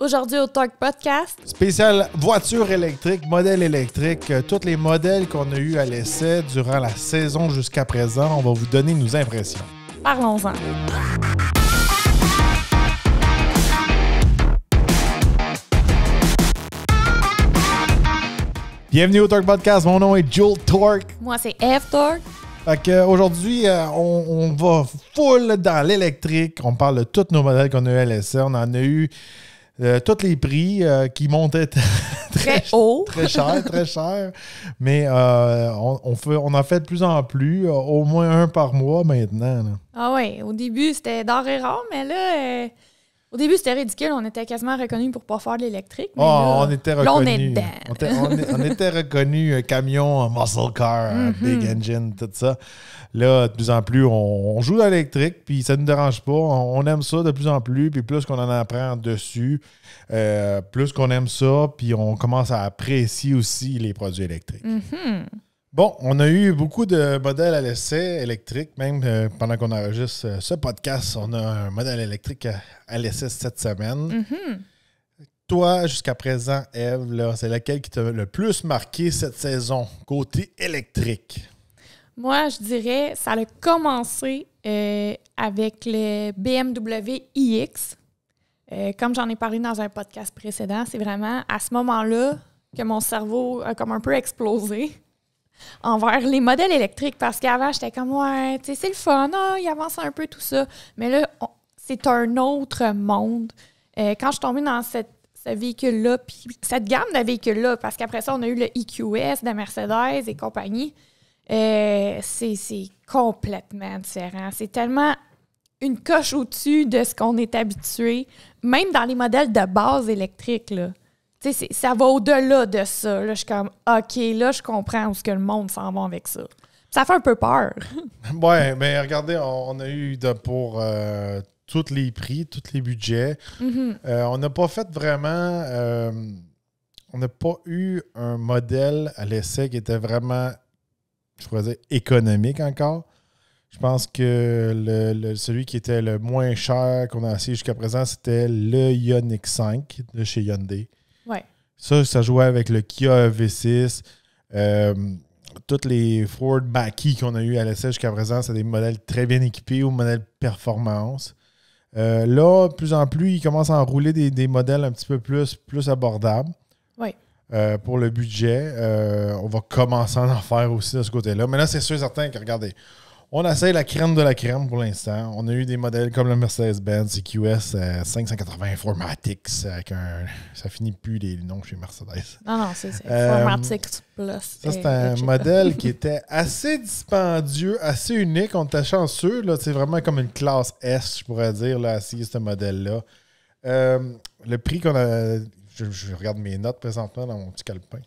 Aujourd'hui au Talk Podcast. Spécial voiture électrique, modèle électrique, euh, tous les modèles qu'on a eu à l'essai durant la saison jusqu'à présent. On va vous donner nos impressions. Parlons-en. Bienvenue au Talk Podcast. Mon nom est Joel Torque. Moi, c'est F. Torque. Fait euh, aujourd'hui, euh, on, on va full dans l'électrique. On parle de tous nos modèles qu'on a eu à l'essai. On en a eu euh, tous les prix euh, qui montaient très, haut. Très cher, très cher. Mais euh, on, fait, en fait de plus en plus, au moins un par mois maintenant. Ah oui, au début, c'était d'or et rare, mais là, au début, c'était ridicule. On était quasiment reconnus pour pas faire de l'électrique. Ah, on était reconnu. on, était reconnus un camion, un muscle car, un mm-hmm. big engine, tout ça. Là, de plus en plus, on, joue à l'électrique, puis ça ne nous dérange pas. On, aime ça de plus en plus, puis plus qu'on en apprend dessus, euh, plus qu'on aime ça, puis on commence à apprécier aussi les produits électriques. Mm-hmm. Bon, on a eu beaucoup de modèles à l'essai électriques, même euh, pendant qu'on enregistre euh, ce podcast, on a un modèle électrique à, l'essai cette semaine. Mm-hmm. Toi, jusqu'à présent, Eve, c'est laquelle qui t'a le plus marqué cette saison, côté électrique? Moi, je dirais, ça a commencé euh, avec le BMW iX. comme j'en ai parlé dans un podcast précédent, c'est vraiment à ce moment-là que mon cerveau a comme un peu explosé envers les modèles électriques parce qu'avant, j'étais comme, ouais, c'est le fun, hein, il avance un peu tout ça. Mais là, c'est un autre monde. Euh, quand je suis tombée dans cette, ce véhicule-là, puis cette gamme de véhicules-là, parce qu'après ça, on a eu le EQS de Mercedes et compagnie, euh, c'est complètement différent. C'est tellement une coche au-dessus de ce qu'on est habitué, même dans les modèles de base électrique. Là tu sais, ça va au-delà de ça. je suis comme, OK, là, je comprends ce que le monde s'en va avec ça. Ça fait un peu peur. ouais, mais regardez, on, a eu pour euh, tous les prix, tous les budgets. Mm-hmm. Euh, on n'a pas fait vraiment. Euh, on n'a pas eu un modèle à l'essai qui était vraiment, je pourrais dire, économique encore. Je pense que celui qui était le moins cher qu'on a essayé jusqu'à présent, c'était le Ioniq 5 de chez Hyundai. Ça, ça jouait avec le Kia V6. Euh, toutes les Ford Backy qu'on a eu à l'essai jusqu'à présent, c'est des modèles très bien équipés ou modèles performance. Euh, là, de plus en plus, ils commencent à enrouler des, modèles un petit peu plus, plus abordables. Oui. Euh, pour le budget, on va commencer à en faire aussi de ce côté-là. Mais là, c'est sûr et certain que, regardez, on essaie la crème de la crème pour l'instant. On a eu des modèles comme le Mercedes-Benz CQS 580 Informatics. Avec un, ça finit plus les noms chez Mercedes. Non, non, c'est euh, Plus. Ça, c'est un modèle qui était assez dispendieux, assez unique. On était chanceux. C'est vraiment comme une classe S, je pourrais dire, là, si ce modèle-là. Euh, le prix qu'on a. Je, regarde mes notes présentement dans mon petit calepin.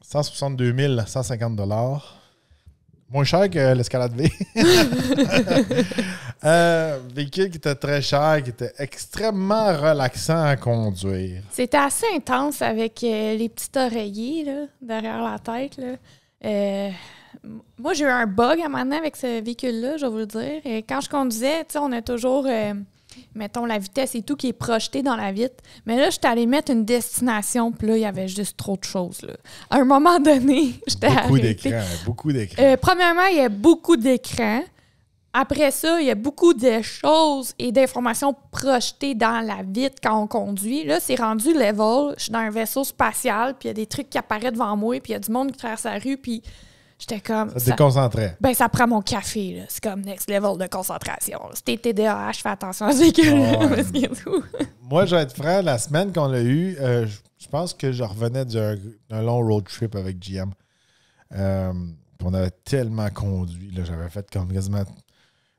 162 mhm. 150 euh, dollars. Moins cher que l'escalade V. Euh, véhicule qui était très cher, qui était extrêmement relaxant à conduire. C'était assez intense avec euh, les petites oreillers là, derrière la tête. Là. Euh, moi, j'ai eu un bug à un avec ce véhicule-là, je vais vous le dire. Et quand je conduisais, on a toujours mettons, la vitesse et tout qui est projeté dans la vitre. Mais là, j'étais allée mettre une destination, puis là, il y avait juste trop de choses. À un moment donné, j'étais Beaucoup d'écrans, beaucoup d'écrans. Euh, premièrement, il y a beaucoup d'écrans. Après ça, il y a beaucoup de choses et d'informations projetées dans la vitre quand on conduit. Là, c'est rendu level. Je suis dans un vaisseau spatial, puis il y a des trucs qui apparaissent devant moi, puis il y a du monde qui traverse la rue, puis J'étais comme. Ça te Ben, ça prend mon café, là. C'est comme next level de concentration. C'était TDAH, fais attention à ce que. Moi, je vais être franc, la semaine qu'on l'a eu, euh, je pense que je revenais d'un long road trip avec GM. Euh, on avait tellement conduit. J'avais fait comme quasiment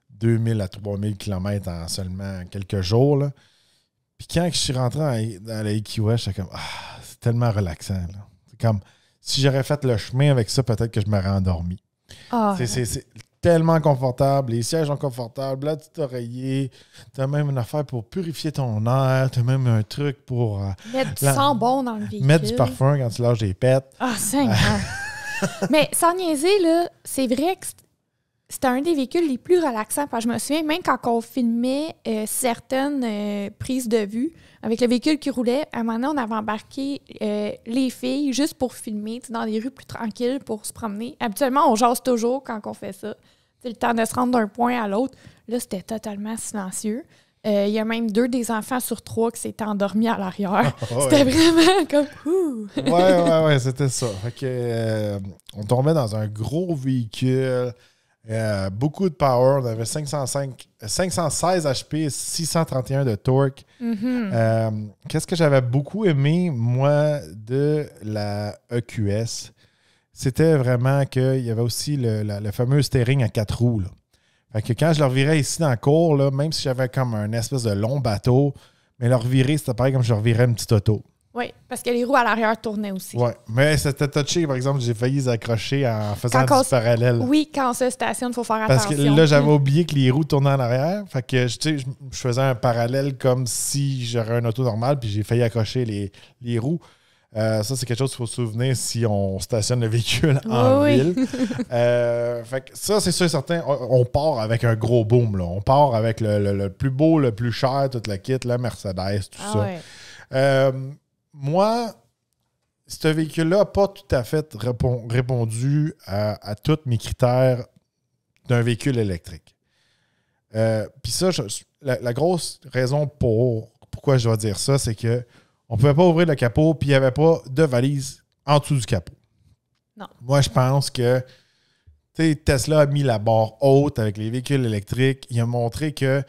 2000 à 3000 km en seulement quelques jours. Là. Puis quand je suis rentré dans, la j'étais comme Ah, c'est tellement relaxant. là. C'est comme si j'aurais fait le chemin avec ça, peut-être que je m'aurais endormi. Ah, c'est tellement confortable. Les sièges sont confortables. Là, tu oreiller. Tu as même une affaire pour purifier ton air. Tu as même un truc pour. Euh, mettre du sang bon dans le véhicule. Mettre du parfum quand tu lâches des pets. Ah, c'est Mais sans niaiser, là, c'est vrai que c'était un des véhicules les plus relaxants. Parce je me souviens, même quand on filmait euh, certaines euh, prises de vue avec le véhicule qui roulait, à un moment donné, on avait embarqué euh, les filles juste pour filmer dans des rues plus tranquilles pour se promener. Habituellement, on jase toujours quand on fait ça. C'est le temps de se rendre d'un point à l'autre. Là, c'était totalement silencieux. Il y a même deux des enfants sur trois qui s'étaient endormis à l'arrière. Ah c'était vraiment comme ouh! ouais, ouais, ouais, c'était ça. on tombait dans un gros véhicule. Euh, beaucoup de power. On avait 505, 516 HP, 631 de torque. Mm-hmm. Euh, qu'est-ce que j'avais beaucoup aimé, moi, de la EQS? C'était vraiment qu'il y avait aussi le, fameux steering à quatre roues. que quand je leur virais ici dans le cours, là, même si j'avais comme un espèce de long bateau, mais leur virer c'était pareil comme je virais une petite auto. Oui, parce que les roues à l'arrière tournaient aussi. Oui, mais c'était touché. Par exemple, j'ai failli accrocher en faisant un du parallèle. Oui, quand on se stationne, il faut faire attention. Parce que là, j'avais mhm. oublié que les roues tournaient en arrière. Fait que je, faisais un parallèle comme si j'aurais un auto normal, puis j'ai failli accrocher les, roues. Euh, ça, c'est quelque chose qu'il faut se souvenir si on stationne le véhicule en ville. Euh, fait que ça, c'est sûr et certain. On, part avec un gros boom. On part avec le, plus beau, le plus cher, toute la kit, la Mercedes, tout ah ça. Euh, moi, ce véhicule-là n'a pas tout à fait répondu à, tous mes critères d'un véhicule électrique. Euh, Puis ça, la, grosse raison pour pourquoi je dois dire ça, c'est que on ne pouvait pas ouvrir le capot, et il n'y avait pas de valise en dessous du capot. Non. Moi, je pense que Tesla a mis la barre haute avec les véhicules électriques. Il a montré que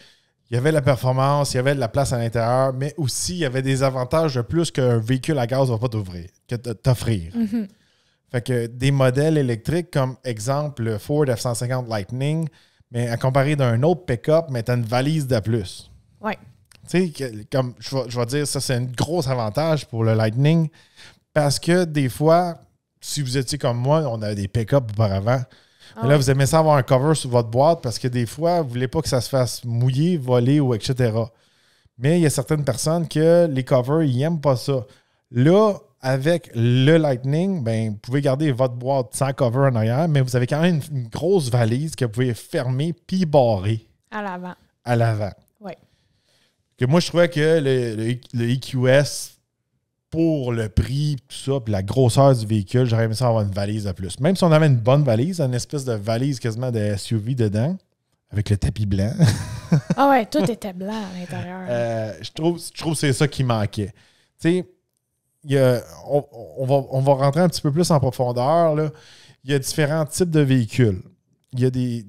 il y avait la performance, il y avait de la place à l'intérieur, mais aussi il y avait des avantages de plus qu'un véhicule à gaz ne va pas t'offrir. Mhm. Fait que des modèles électriques comme exemple le Ford F-150 Lightning, mais à comparer d'un autre pick-up, mais as une valise de plus. Ouais. Tu sais, comme je vais, dire, ça c'est un gros avantage pour le Lightning parce que des fois, si vous étiez comme moi, on a des pick-up auparavant là, vous aimez ça avoir un cover sur votre boîte parce que des fois, vous ne voulez pas que ça se fasse mouiller, voler ou etc. Mais il y a certaines personnes que les covers, ils n'aiment pas ça. Là, avec le Lightning, ben, vous pouvez garder votre boîte sans cover en arrière, mais vous avez quand même une, grosse valise que vous pouvez fermer puis barrer. À l'avant. À l'avant. Oui. moi, je trouvais que le, le EQS, pour le prix, tout ça, puis la grosseur du véhicule, j'aurais aimé ça avoir une valise à plus. Même si on avait une bonne valise, une espèce de valise quasiment de SUV dedans, avec le tapis blanc. ah ouais, tout était blanc à l'intérieur. Euh, je, trouve, je trouve que c'est ça qui manquait. Tu sais, on, va, rentrer un petit peu plus en profondeur. Il y a différents types de véhicules. Il y a des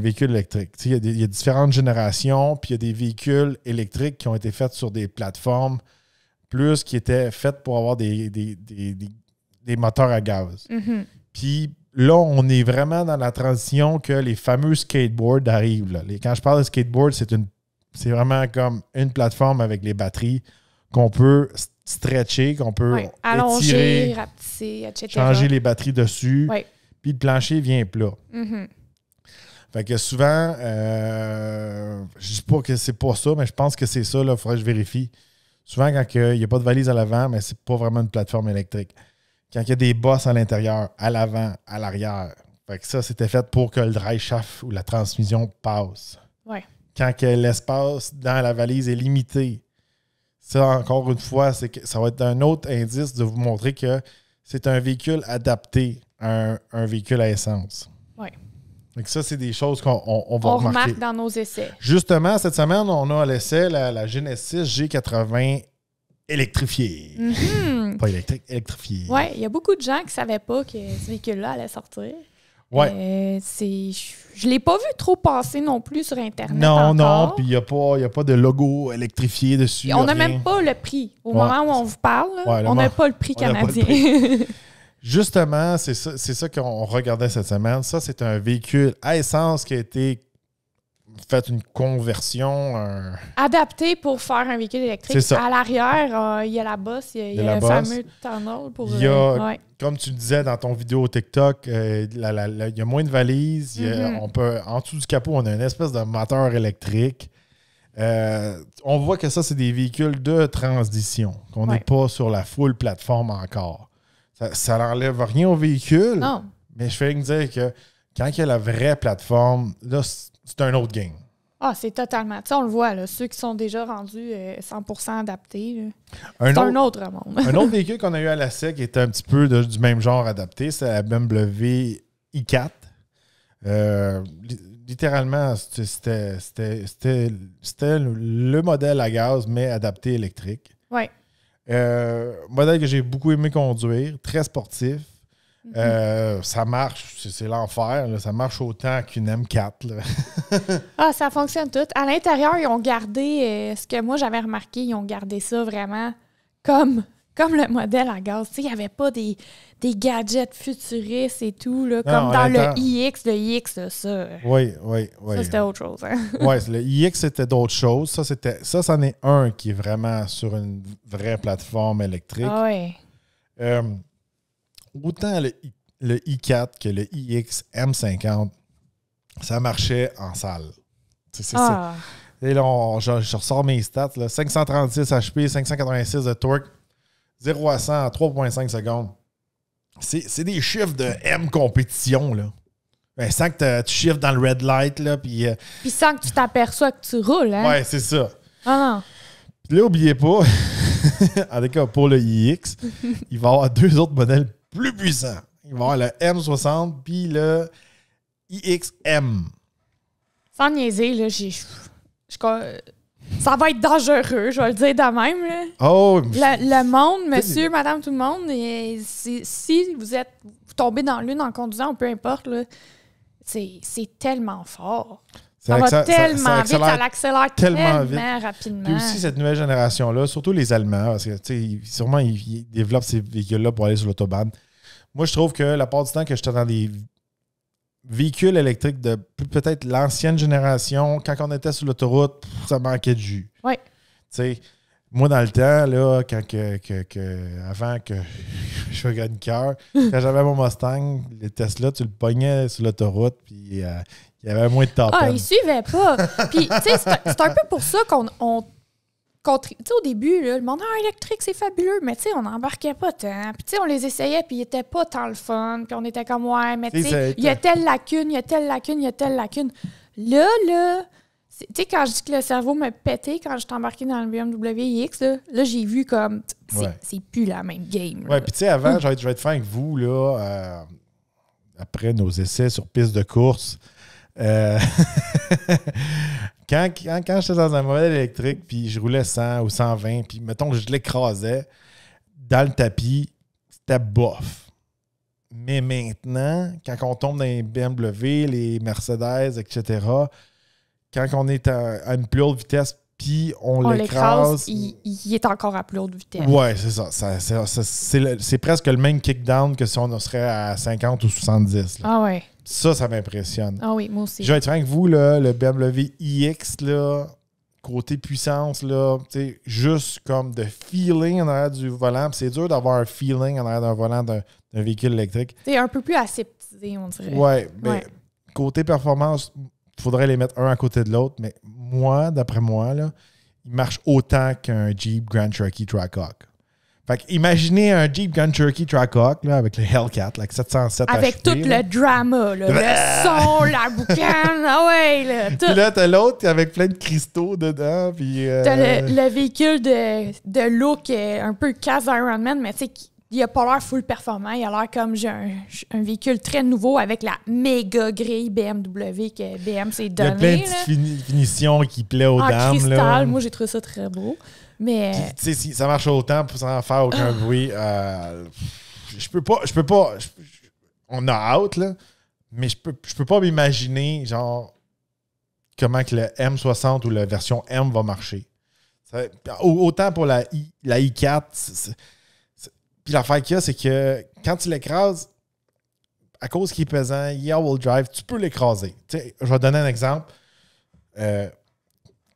véhicules électriques. il, y a il y a différentes générations, puis il y a des véhicules électriques qui ont été faits sur des plateformes plus qui était faite pour avoir des, des, moteurs à gaz. Mhm. Puis là, on est vraiment dans la transition que les fameux skateboards arrivent. quand je parle de skateboard, c'est une c'est vraiment comme une plateforme avec les batteries qu'on peut stretcher, qu'on peut allonger, rapetisser, etc. Changer les batteries dessus. Puis le plancher vient plat. Mhm. Fait que souvent, je euh, je dis pas que c'est pas ça, mais je pense que c'est ça. Il faudrait que je vérifie. Souvent, quand il n'y a pas de valise à l'avant, mais c'est pas vraiment une plateforme électrique. Quand il y a des bosses à l'intérieur, à l'avant, à l'arrière, ça, c'était fait pour que le drive shaft ou la transmission passe. Ouais. Quand l'espace dans la valise est limité, ça, encore une fois, ça va être un autre indice de vous montrer que c'est un véhicule adapté à un, un véhicule à essence. Oui. Donc ça, c'est des choses qu'on on, on remarque dans nos essais. Justement, cette semaine, on a à l'essai la, la Genesis G80 électrifiée. Mm-hmm. Pas électrique, électrifiée. Oui, il y a beaucoup de gens qui ne savaient pas que ce véhicule-là allait sortir. Ouais. Euh, je ne l'ai pas vu trop passer non plus sur Internet. Non, non, puis il n'y a, pas, a pas de logo électrifié dessus. on n'a même pas le prix. Au moment où on vous parle, on n'a pas le prix on canadien. Justement, c'est ça, qu'on regardait cette semaine. Ça, c'est un véhicule à essence qui a été fait une conversion. Adapté pour faire un véhicule électrique. À l'arrière, ah, il y a la bosse, il y a, le fameux tunnel pour. Euh, comme tu disais dans ton vidéo TikTok, euh, il y a moins de valises. Mhm. on peut, en dessous du capot, on a une espèce de moteur électrique. Euh, on voit que ça, c'est des véhicules de transition, qu'on n'est pas sur la full plateforme encore. Ça, n'enlève rien au véhicule. Non. Mais je fais dire que quand il y a la vraie plateforme, là, c'est un autre game. Ah, c'est totalement. Tu sais, on le voit, là, ceux qui sont déjà rendus 100% euh, adaptés. C'est un autre monde. un autre véhicule qu'on a eu à la SEC qui était un petit peu du même genre adapté, c'est la BMW i4. Euh, littéralement, c'était le modèle à gaz, mais adapté électrique. Oui. Euh, modèle que j'ai beaucoup aimé conduire, très sportif. Mhm. Euh, ça marche, c'est l'enfer. Ça marche autant qu'une M4. ah, ça fonctionne tout. À l'intérieur, ils ont gardé euh, ce que moi j'avais remarqué. Ils ont gardé ça vraiment comme comme le modèle à gaz. Il n'y avait pas des, gadgets futuristes et tout, comme dans le IX, le IX, ça. Oui, euh, oui, oui. Ça, c'était autre chose. Hein. oui, le IX, c'était d'autres choses. Ça, c'était ça, c'en est un qui est vraiment sur une vraie plateforme électrique. Ah oui. Euh, autant le, I4 que le IX M50, ça marchait en salle. C'est ah. ça. Et là, je, ressors mes stats. 536 HP, 586 de torque 0 à 100 en 3,5 secondes. C'est des chiffres de M compétition, là. Ben, sans que tu chiffres dans le red light, là, puis... Euh, puis sans que tu t'aperçois que tu roules, hein? Ouais, c'est ça. Ah non. Puis là, oubliez pas, en pour le iX, il va y avoir deux autres modèles plus puissants. Il va y avoir le M60 puis le IXM. Sans niaiser, j'ai... Je... Je... Ça va être dangereux, je vais le dire de même. Oh, le, monde, monsieur, madame, tout le monde, et si vous êtes tombé dans l'une en conduisant, peu importe, c'est tellement fort. Ça, va tellement vite, ça l'accélère tellement, rapidement. Et aussi, cette nouvelle génération-là, surtout les Allemands, parce que sûrement, ils, développent ces véhicules-là pour aller sur l'autobahn. Moi, je trouve que la part du temps que j'étais dans des véhicule électrique de peut-être l'ancienne génération, quand on était sur l'autoroute, ça manquait de jus. Oui. Tu sais, moi, dans le temps, là, quand que, avant que je gagne cœur, quand j'avais mon Mustang, le Tesla, tu le pognais sur l'autoroute, puis euh, il y avait moins de temps. Ah, ils suivaient pas. puis, tu sais, c'est un peu pour ça qu'on sais, au début, le monde ah, électrique, c'est fabuleux, mais tu sais, on n'embarquait pas tant. Puis tu sais, on les essayait, puis ils n'étaient pas tant le fun. Puis on était comme, ouais, mais tu sais, il y a telle lacune, il y a telle lacune, il y a telle lacune. Là, là, tu sais, quand je dis que le cerveau me pétait quand je embarqué dans le BMW X, là, j'ai vu comme, c'est plus la même game. Ouais, puis tu sais, avant, je vais être fin avec vous, là, euh, après nos essais sur piste de course, euh, Quand, quand, j'étais dans un modèle électrique, puis je roulais 100 ou 120, puis mettons que je l'écrasais dans le tapis, c'était bof. Mais maintenant, quand on tombe dans les BMW, les Mercedes, etc., quand on est à, une plus haute vitesse, puis on, l'écrase. Il, est encore à plus haute vitesse. Oui, c'est ça. c'est presque le même kickdown que si on serait à 50 ou 70. Ah ouais. Ça, ça m'impressionne. Ah oui, moi aussi. Je vais être franc avec vous, le BMW iX, côté puissance, là, juste comme de feeling en arrière du volant. C'est dur d'avoir un feeling en arrière d'un volant d'un véhicule électrique. C'est un peu plus aseptisé, on dirait. Oui, mais côté performance, il faudrait les mettre un à côté de l'autre. Mais moi, d'après moi, là, il marche autant qu'un Jeep Grand Cherokee Trackhawk. Fait imaginez un Jeep Gun Turkey Trackhawk avec le Hellcat, avec 707 Avec tout le drama, là, le ah! son, la boucane, ah ouais, tout. Puis là, t'as l'autre avec plein de cristaux dedans, puis... Euh, t'as le, véhicule de, de look euh, un peu casse Iron Man, mais tu sais, il a pas l'air full performant. Il a l'air comme j'ai un, véhicule très nouveau avec la méga grille BMW que BMW s'est donnée. Il y a plein de finitions qui plaît aux dames. En cristal, moi j'ai trouvé ça très beau. Mais. Euh, sais si ça marche autant pour sans faire aucun ah. bruit. Euh, je peux pas. Je peux pas. on a out, là. Mais je peux, je peux pas m'imaginer, genre, comment que le M60 ou la version M va marcher. autant pour la, I, la i4. puis l'affaire qu'il y a, c'est que quand tu l'écrases, à cause qu'il est pesant, il drive, tu peux l'écraser. Je vais donner un exemple. Euh,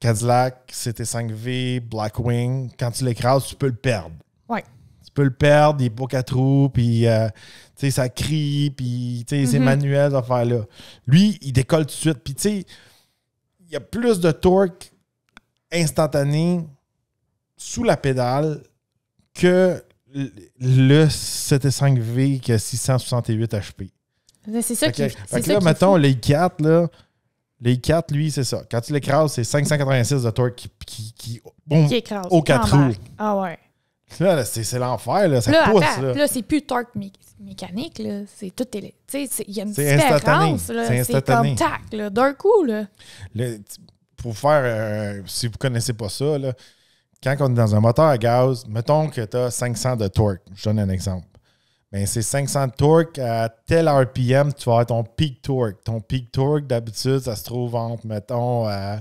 Cadillac, CT5V, Blackwing, quand tu l'écrases, tu peux le perdre. Ouais. Tu peux le perdre, il est beau quatre trous, puis euh, sais ça crie, puis tu sais c'est mhm. manuel, là Lui, il décolle tout de suite. Puis tu sais, il y a plus de torque instantané sous la pédale que le CT5V qui a 668 HP. C'est ça qui. Fait que là, mettons, les 4, là, le i4, lui, c'est ça. Quand tu l'écrases, c'est 586 de torque qui, qui, qui, qui Au 4 roues. Ah ouais. Là, c'est l'enfer, là. Ça là, pousse, là. c'est plus torque mécanique, là. C'est tout Tu sais, il y a une différence, là. C'est comme tac, là, d'un coup, là. pour faire, euh, si vous ne connaissez pas ça, là, quand on est dans un moteur à gaz, mettons que tu as 500 de torque. Je donne un exemple. Ben, c'est 500 de torque à tel RPM, tu vas avoir ton peak torque. Ton peak torque, d'habitude, ça se trouve entre, mettons, à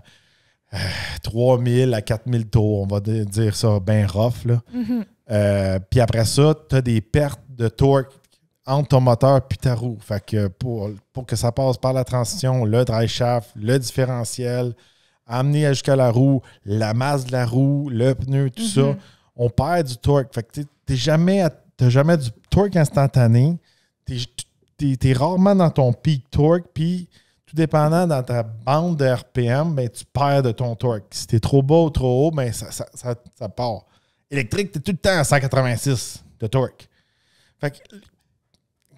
3000 euh, à 4000 tours, on va dire ça bien rough. Mm-hmm. Euh, puis après ça, tu as des pertes de torque entre ton moteur et ta roue. Fait que pour, pour que ça passe par la transition, le dry shaft, le différentiel, amener jusqu'à la roue, la masse de la roue, le pneu, tout ça, mm-hmm. on perd du torque. Fait que tu n'es jamais à n'as jamais du torque instantané. Tu es, rarement dans ton peak torque. Puis, tout dépendant dans ta bande de RPM, ben, tu perds de ton torque. Si tu es trop bas ou trop haut, ben, ça, ça, part. Électrique, tu es tout le temps à 186 de torque. Fait que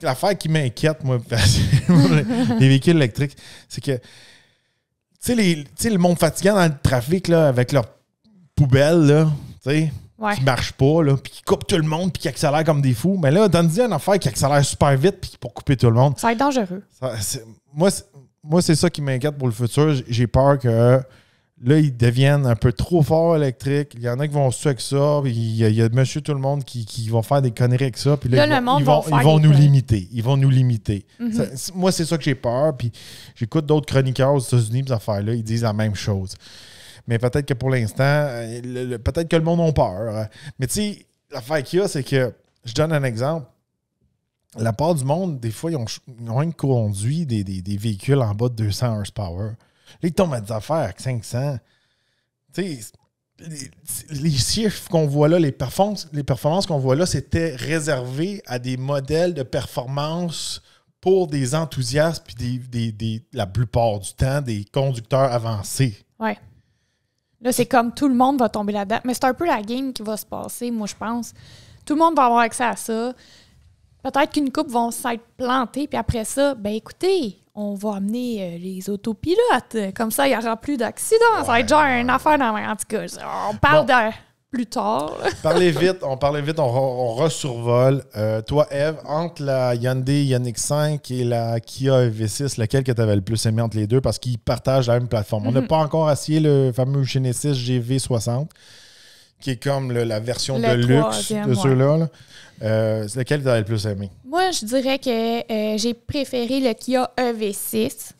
l'affaire qui m'inquiète, moi, les véhicules électriques, c'est que, tu sais, le monde fatigant dans le trafic, là, avec leur poubelle, là, tu sais, ouais. qui marche pas, là, qui coupe tout le monde, puis qui accélère comme des fous. Mais là, donne-y une affaire qui accélère super vite, puis pour couper tout le monde. Ça va être dangereux. moi, c'est ça qui m'inquiète pour le futur. J'ai peur que là, ils deviennent un peu trop forts électriques. Il y en a qui vont se avec ça. Il y, a, monsieur tout le monde qui, qui va faire des conneries avec ça. Puis là, ils, vont, ils vont, nous limiter. Ils vont nous limiter. Mhm. moi, c'est ça que j'ai peur. Puis j'écoute d'autres chroniqueurs aux États-Unis, ces affaires-là, ils disent la même chose mais peut-être que pour l'instant, euh, peut-être que le monde a peur. Mais tu sais, l'affaire qu'il y a, c'est que, je donne un exemple, la part du monde, des fois, ils ont, conduit des, véhicules en bas de 200 horsepower. Là, ils tombent à des affaires avec 500. Tu sais, les, chiffres qu'on voit là, les performances, les performances qu'on voit là, c'était réservé à des modèles de performance pour des enthousiastes puis des, la plupart du temps des conducteurs avancés. Ouais. Là, c'est comme tout le monde va tomber la dedans Mais c'est un peu la game qui va se passer, moi, je pense. Tout le monde va avoir accès à ça. Peut-être qu'une coupe vont s'être plantée, puis après ça, ben écoutez, on va amener euh, les autopilotes. Comme ça, il n'y aura plus d'accidents. Ça va être genre une affaire dans En tout cas, on parle de plus tard. vite, on parlait vite, on, on resurvole. Euh, toi, Eve, entre la Hyundai Ioniq 5 et la Kia EV6, laquelle que tu avais le plus aimé entre les deux parce qu'ils partagent la même plateforme. On n'a mhm. pas encore assis le fameux Genesis GV60 qui est comme la version de luxe de ceux-là. Euh, c'est lequel tu avais le plus aimé? Moi, je dirais que euh, j'ai préféré le Kia EV6.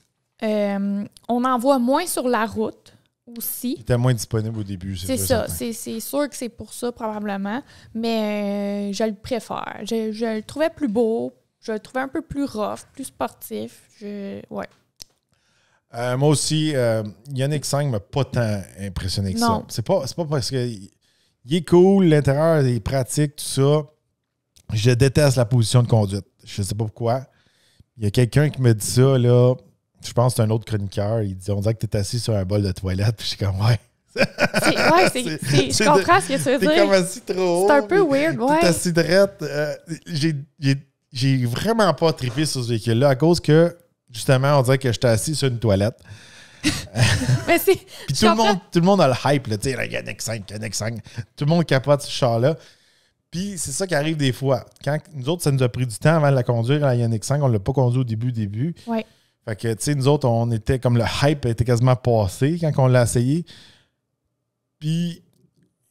on en voit moins sur la route aussi. Il était moins disponible au début. C'est ça. C'est sûr que c'est pour ça, probablement. Mais euh, je le préfère. Je, le trouvais plus beau. Je le trouvais un peu plus rough, plus sportif. ouais. Euh, moi aussi, euh, Yannick 5 m'a pas tant impressionné que ça. C'est pas, pas parce que il est cool, l'intérieur est pratique, tout ça. Je déteste la position de conduite. Je sais pas pourquoi. Il y a quelqu'un qui me dit ça, là. Je pense que c'est un autre chroniqueur. Il dit On dirait que tu es assis sur un bol de toilette. Puis je suis comme Ouais. Ouais, c'est, je comprends ce que tu veux dire. comme trop C'est un peu weird, ouais. T'es assis drette. Euh, j'ai, j'ai, j'ai vraiment pas trippé sur ce véhicule-là à cause que, justement, on dirait que j'étais assis sur une toilette. mais c'est. Puis tout le, monde, tout le monde a le hype, là, tu sais, Yannick 5, Yannick 5. Tout le monde capote ce char-là. Puis c'est ça qui arrive des fois. Quand nous autres, ça nous a pris du temps avant de la conduire, la Yannick 5, on l'a pas conduit au début, début. Ouais. Fait que, tu sais, nous autres, on était comme le hype était quasiment passé quand on l'a essayé. Puis,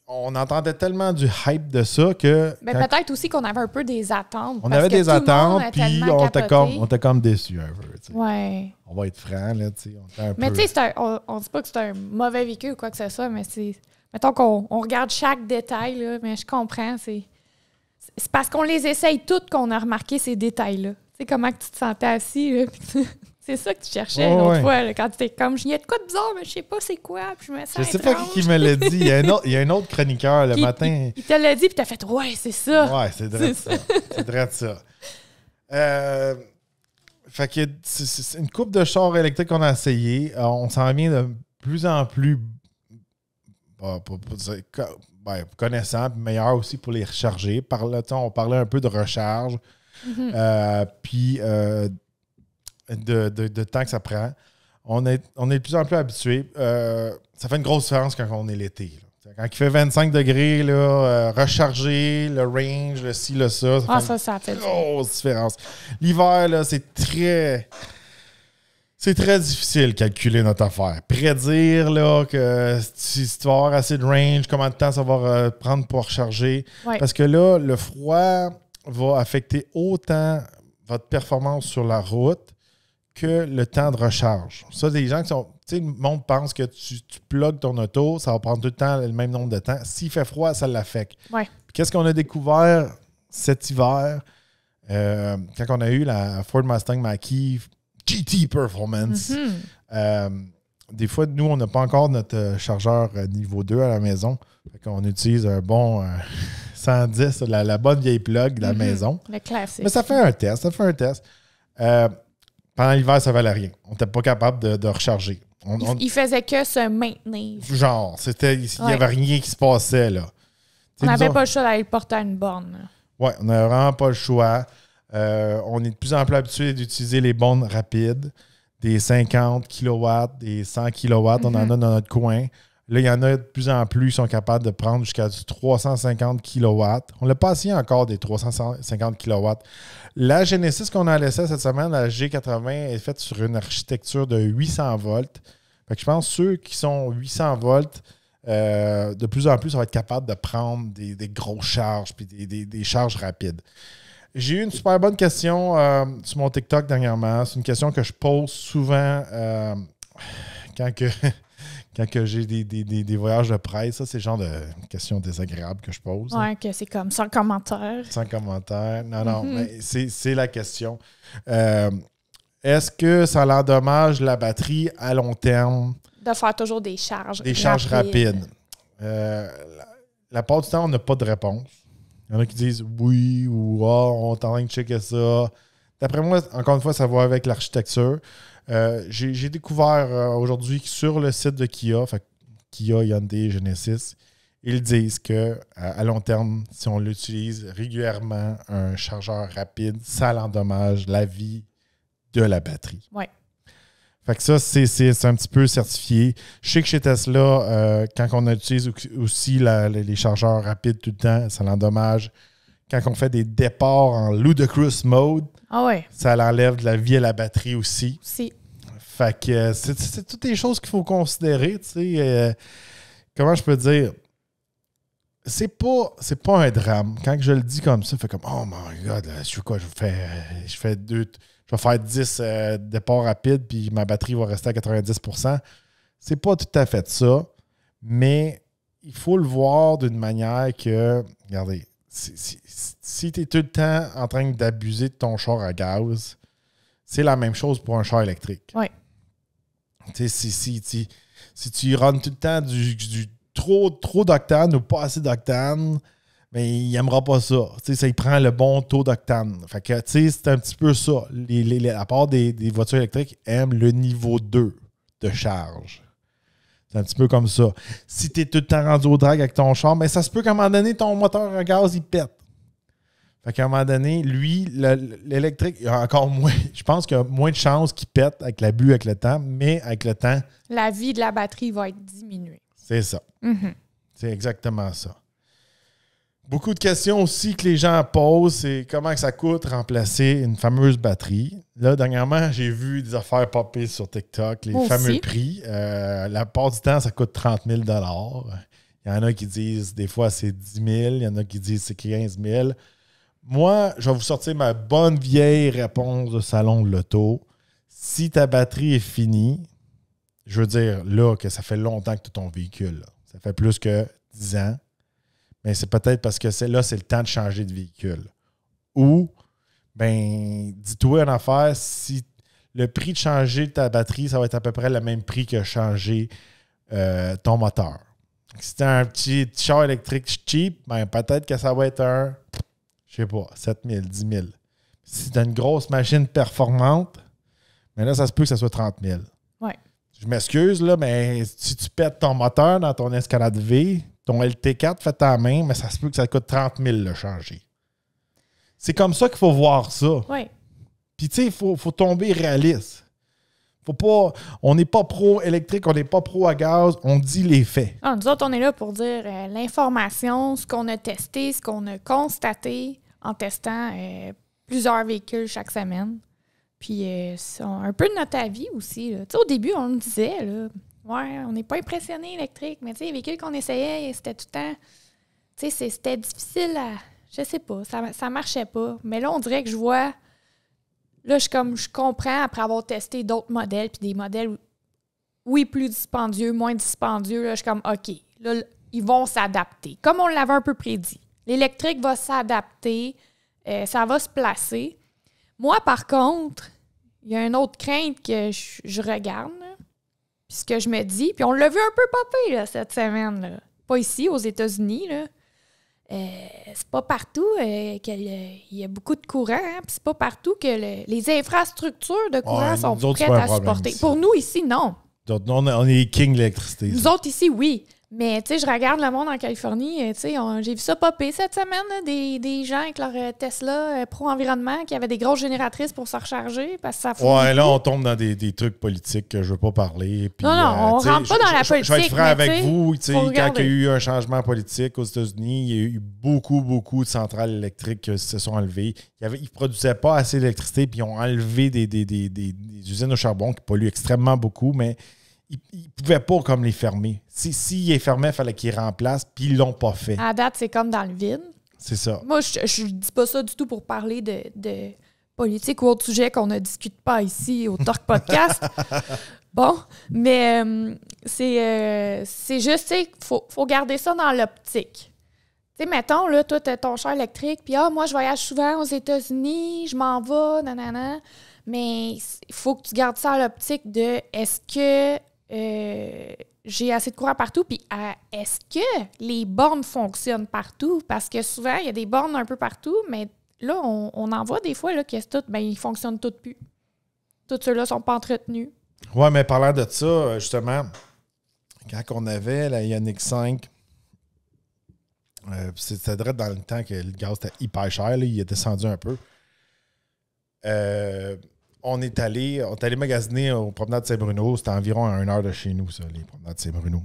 on entendait tellement du hype de ça que. Mais peut-être aussi qu'on avait un peu des attentes. On avait des attentes, puis on était comme, comme déçus un peu. Ouais. On va être franc, là, tu sais. Mais tu sais, on ne dit pas que c'est un mauvais vécu ou quoi que ce soit, mais c'est. Mettons qu'on regarde chaque détail, là, mais je comprends, c'est. C'est parce qu'on les essaye toutes qu'on a remarqué ces détails-là. Tu sais, comment tu te sentais assis, là, c'est ça que tu cherchais l'autre fois, quand tu étais comme, il y a de quoi de bizarre, mais je sais pas c'est quoi, puis je me sens. Je sais pas qui me l'a dit. Il y, a un autre, chroniqueur le matin. Il, t'a te l'a dit, puis t'as fait, ouais, c'est ça. Ouais, c'est vrai ça. C'est vrai ça. Euh, fait que c'est une coupe de chars électriques qu'on a essayé. Euh, on s'en vient de plus en plus bah, pour, ben, connaissant, meilleur aussi pour les recharger. Par le temps, on parlait un peu de recharge. Mm-hmm. Euh, puis de, temps que ça prend. On est, on est de plus en plus habitué. Euh, ça fait une grosse différence quand on est l'été. Quand il fait 25 degrés, là, euh, recharger, le range, le ci, le ça, ça ah, fait ça, ça fait une grosse différence. L'hiver, c'est très... C'est très difficile de calculer notre affaire. Prédire là, que si, tu vas avoir assez de range, combien de temps ça va euh, prendre pour recharger. Parce que là, le froid va affecter autant votre performance sur la route que le temps de recharge. Ça, des gens qui sont. Tu sais, le monde pense que tu, tu plugues ton auto, ça va prendre tout le temps le même nombre de temps. S'il fait froid, ça l'affecte. Ouais. Qu'est-ce qu'on a découvert cet hiver euh, quand on a eu la Ford Mustang Mach-E GT Performance? Mhm. Euh, des fois, nous, on n'a pas encore notre euh, chargeur niveau 2 à la maison. On qu'on utilise un bon. 110, la, bonne vieille plug de la mhm. maison. Le classique. Mais ça fait un test, ça fait un test. Euh, pendant l'hiver, ça valait rien. On n'était pas capable de, recharger. Il faisait que se maintenir. Genre, c'était, il n'y avait rien qui se passait, là. on n'avait pas le choix d'aller porter une borne. Oui, on n'avait vraiment pas le choix. Euh, on est de plus en plus habitué d'utiliser les bornes rapides, des 50 kW, des 100 kW, on en mhm. a dans notre coin. Là, il y en a de plus en plus qui sont capables de prendre jusqu'à 350 kW. On l'a pas essayé encore des 350 kW. La Genesis qu'on a laissée cette semaine, la G80, est faite sur une architecture de 800 volts. je pense que ceux qui sont 800 volts, euh, de plus en plus, ça va être capable de prendre des, grosses charges puis des, charges rapides. J'ai eu une super bonne question euh, sur mon TikTok dernièrement. C'est une question que je pose souvent euh, quand que. quand que j'ai des, voyages de presse, ça, c'est le genre de question désagréable que je pose. Hein. Oui, que c'est comme sans commentaire. Sans commentaire. Non, non, mm-hmm. mais c'est la question. Euh, est-ce que ça l'endommage la batterie à long terme? De faire toujours des charges. Des charges rapides. Euh, la, plupart part du temps, on n'a pas de réponse. Il y en a qui disent oui ou ah, on est de checker ça. D'après moi, encore une fois, ça va avec l'architecture. Euh, j'ai découvert euh, aujourd'hui sur le site de Kia, Kia, Hyundai, Genesis, ils disent que euh, à long terme, si on l'utilise régulièrement, un chargeur rapide, ça l'endommage la vie de la batterie. Ouais. Fait que ça, c'est un petit peu certifié. Je sais que chez Tesla, quand on utilise aussi les chargeurs rapides tout le temps, ça l'endommage quand on fait des départs en ludicrous mode, ah ça l'enlève de la vie à la batterie aussi. Si. Fait que euh, c'est toutes les choses qu'il faut considérer, tu euh, comment je peux dire? C'est pas, pas un drame. Quand je le dis comme ça, fait comme Oh my god, je suis quoi? Je fais, je fais deux, je vais faire 10 euh, départs rapides, puis ma batterie va rester à 90 C'est pas tout à fait ça, mais il faut le voir d'une manière que, regardez, si tu es tout le temps en train d'abuser de ton char à gaz, c'est la même chose pour un char électrique. Oui. Si, si, si, si, tu runs tout le temps du, trop, trop d'octane ou pas assez d'octane, mais ben, il n'aimera pas ça. ça, il prend le bon taux d'octane. Fait que, c'est un petit peu ça. la part des, des voitures électriques aiment le niveau 2 de charge un petit peu comme ça. Si tu es tout le temps rendu au drag avec ton char, mais ça se peut qu'à un moment donné, ton moteur à gaz, il pète. Fait qu'à un moment donné, lui, l'électrique, il y a encore moins. Je pense qu'il y a moins de chances qu'il pète avec l'abus, avec le temps, mais avec le temps. La vie de la batterie va être diminuée. C'est ça. Mm-hmm. C'est exactement ça. Beaucoup de questions aussi que les gens posent, c'est comment ça coûte remplacer une fameuse batterie. Là, dernièrement, j'ai vu des affaires popper sur TikTok, les fameux prix. Euh, la part du temps, ça coûte 30 000 Il y en a qui disent des fois c'est 10 000, il y en a qui disent c'est 15 000. Moi, je vais vous sortir ma bonne vieille réponse de salon de l'auto. Si ta batterie est finie, je veux dire là que ça fait longtemps que tu as ton véhicule. Ça fait plus que 10 ans c'est peut-être parce que là, c'est le temps de changer de véhicule. Ou, ben, dis-toi en affaire, si le prix de changer ta batterie, ça va être à peu près le même prix que changer euh, ton moteur. Si as un petit char électrique cheap, ben, peut-être que ça va être un, je sais pas, 7 000, 10 000. Si as une grosse machine performante, mais ben là, ça se peut que ça soit 30 000. Je m'excuse, là, mais si tu pètes ton moteur dans ton escalade V, ton LT4 fait ta main, mais ça se peut que ça coûte 30 000 le changer. C'est comme ça qu'il faut voir ça. Oui. Puis tu sais, il faut, tomber réaliste. Faut pas, on n'est pas pro électrique, on n'est pas pro à gaz, on dit les faits. Ah, nous autres, on est là pour dire euh, l'information, ce qu'on a testé, ce qu'on a constaté en testant euh, plusieurs véhicules chaque semaine. Puis euh, un peu de notre avis aussi. Au début, on le disait, là, ouais, on n'est pas impressionné électrique, mais tu sais, les véhicules qu'on essayait, c'était tout le temps. Tu sais, c'était difficile à. Je sais pas, ça, ça marchait pas. Mais là, on dirait que je vois. Là, je, comme, je comprends après avoir testé d'autres modèles, puis des modèles, oui, plus dispendieux, moins dispendieux, là, je suis comme, OK, là, ils vont s'adapter. Comme on l'avait un peu prédit. L'électrique va s'adapter, euh, ça va se placer. Moi, par contre, il y a une autre crainte que je regarde, puis ce que je me dis, puis on l'a vu un peu popper là, cette semaine, là. pas ici, aux États-Unis, là. Euh, c'est pas partout euh, qu'il y a beaucoup de courant, hein, puis c'est pas partout que les infrastructures de courant sont prêtes à supporter. Pour nous, ici, non. Donc, on, est king l'électricité. Nous autres, ici, oui. Mais tu sais, je regarde le monde en Californie, euh, tu sais, j'ai vu ça popper cette semaine, des, gens avec leur euh, Tesla euh, pro-environnement qui avaient des grosses génératrices pour se recharger parce que ça Ouais, là, on tombe dans des, trucs politiques que je veux pas parler. non, non, on rentre pas dans la politique. Je vais être franc avec vous, tu sais, quand il y a eu un changement politique aux États-Unis, il y a eu beaucoup, beaucoup de centrales électriques qui se sont enlevées. Ils ne produisaient pas assez d'électricité, puis ils ont enlevé des, des, usines au charbon qui polluent extrêmement beaucoup, mais ils ne pouvaient pas comme les fermer. S'ils si, les fermaient, il fallait qu'ils remplacent, puis ils l'ont pas fait. À date, c'est comme dans le vide. C'est ça. Moi, je ne dis pas ça du tout pour parler de, politique ou autre sujet qu'on ne discute pas ici au Talk Podcast. bon, mais euh, c'est euh, c'est juste, il faut, garder ça dans l'optique. Tu sais, mettons, là, toi, as ton char électrique, puis ah, moi, je voyage souvent aux États-Unis, je m'en vais, nanana. Mais il faut que tu gardes ça à l'optique de est-ce que euh, j'ai assez de courant partout. Puis euh, est-ce que les bornes fonctionnent partout? Parce que souvent, il y a des bornes un peu partout, mais là, on, on en voit des fois là, que tout, ben, ils fonctionnent toutes plus. Toutes ceux-là ne sont pas entretenues. Oui, mais parlant de ça, euh, justement, quand on avait la Ioniq 5, euh, c'était dans le temps que le gaz était hyper cher, il est descendu un peu. Euh, on est allé, on est allé magasiner au promenade Saint-Bruno. C'était environ à une heure de chez nous, ça, les promenades Saint-Bruno.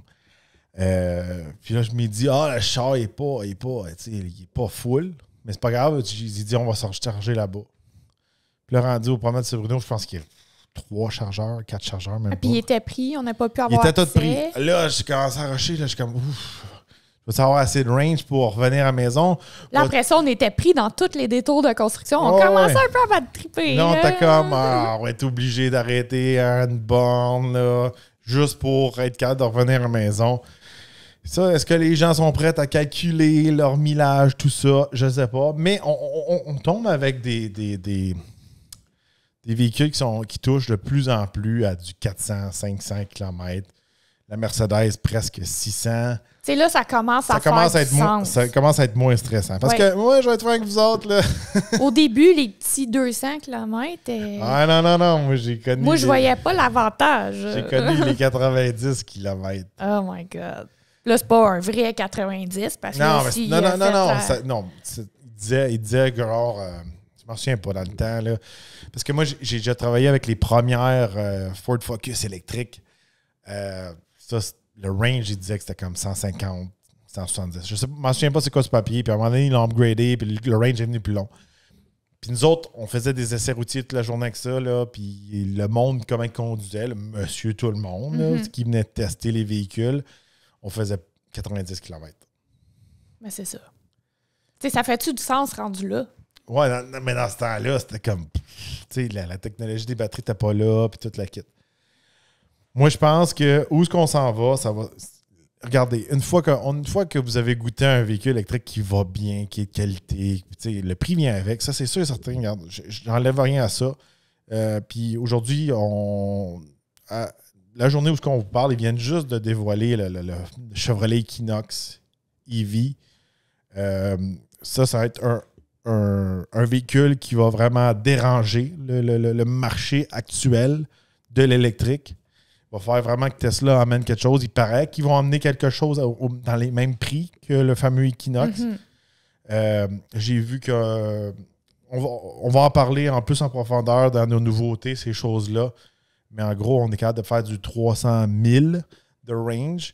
Euh, puis là, je me dis, ah, le char, il est pas, il est pas, il est pas full. Mais c'est pas grave, j'ai dit, on va s'en recharger là-bas. Puis là, rendu au promenade Saint-Bruno, je pense qu'il y a trois chargeurs, quatre chargeurs, même. Ah, puis il était pris, on n'a pas pu avoir. Il était tout pris. Là, j'ai commencé à rusher, là, je suis comme, ouf, il faut avoir assez de range pour revenir à la maison. L'impression ça, on était pris dans tous les détours de construction. On commençait un peu à triper. Non, t'as comme, ah, on va être obligé d'arrêter à une borne, juste pour être capable de revenir à maison. Ça, est-ce que les gens sont prêts à calculer leur millage, tout ça? Je sais pas. Mais on, tombe avec des, des, véhicules qui, sont, qui touchent de plus en plus à du 400, 500 km. La Mercedes, presque 600. Et là, ça commence à être du sens. Ça commence à être moins stressant. Parce que moi, je vais être franc avec vous autres. Là. Au début, les petits 200 km. Euh, ah non, non, non. Moi, j'ai connu. Moi, je voyais pas l'avantage. J'ai connu les 90 km. Oh my God. Là, c'est pas un vrai 90 parce que. Non, non, non, non, euh, non, non. il disait, il disait genre. Euh, je m'en souviens pas dans le temps. Là. Parce que moi, j'ai déjà travaillé avec les premières Ford Focus électriques. ça, le range, il disait que c'était comme 150, 170. Je ne m'en souviens pas c'est quoi ce papier. Puis à un moment donné, ils l'ont upgradé, puis le range est venu plus long. Puis nous autres, on faisait des essais routiers toute la journée avec ça, là, puis le monde, comment il conduisait, monsieur tout le monde, mhm. qui venait tester les véhicules, on faisait 90 km. Mais c'est ça. sais, ça fait-tu du sens rendu là? Ouais, mais dans ce temps-là, c'était comme. Tu sais, la, technologie des batteries n'était pas là, puis toute la kit. Moi, je pense que où est-ce qu'on s'en va, ça va. Regardez, une fois, que, une fois que vous avez goûté un véhicule électrique qui va bien, qui est de qualité, le prix vient avec, ça c'est sûr et certain. Regarde, j'enlève rien à ça. Euh, puis aujourd'hui, on, la journée où est-ce qu'on vous parle, ils viennent juste de dévoiler le, Chevrolet Equinox EV. Euh, ça, ça va être un, véhicule qui va vraiment déranger le, le marché actuel de l'électrique va faire vraiment que Tesla amène quelque chose. Il paraît qu'ils vont amener quelque chose dans les mêmes prix que le fameux Equinox. Mhm. Euh, j'ai vu que. Euh, on va, en parler en plus en profondeur dans nos nouveautés, ces choses-là. Mais en gros, on est capable de faire du 300 000 de range.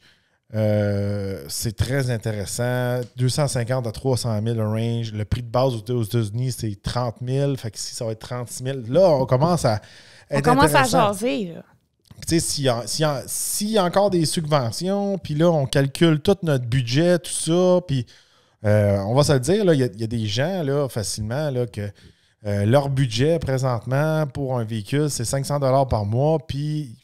Euh, c'est très intéressant. 250 à 300 000 de range. Le prix de base aux États-Unis, c'est 30 000. Fait que si ça va être 36 000, là, on commence à. on commence à jaser. Là s'il y, y, a encore des subventions, puis là, on calcule tout notre budget, tout ça, puis euh, on va se le dire, il y, a des gens là, facilement là, que euh, leur budget présentement pour un véhicule, c'est 500 par mois, puis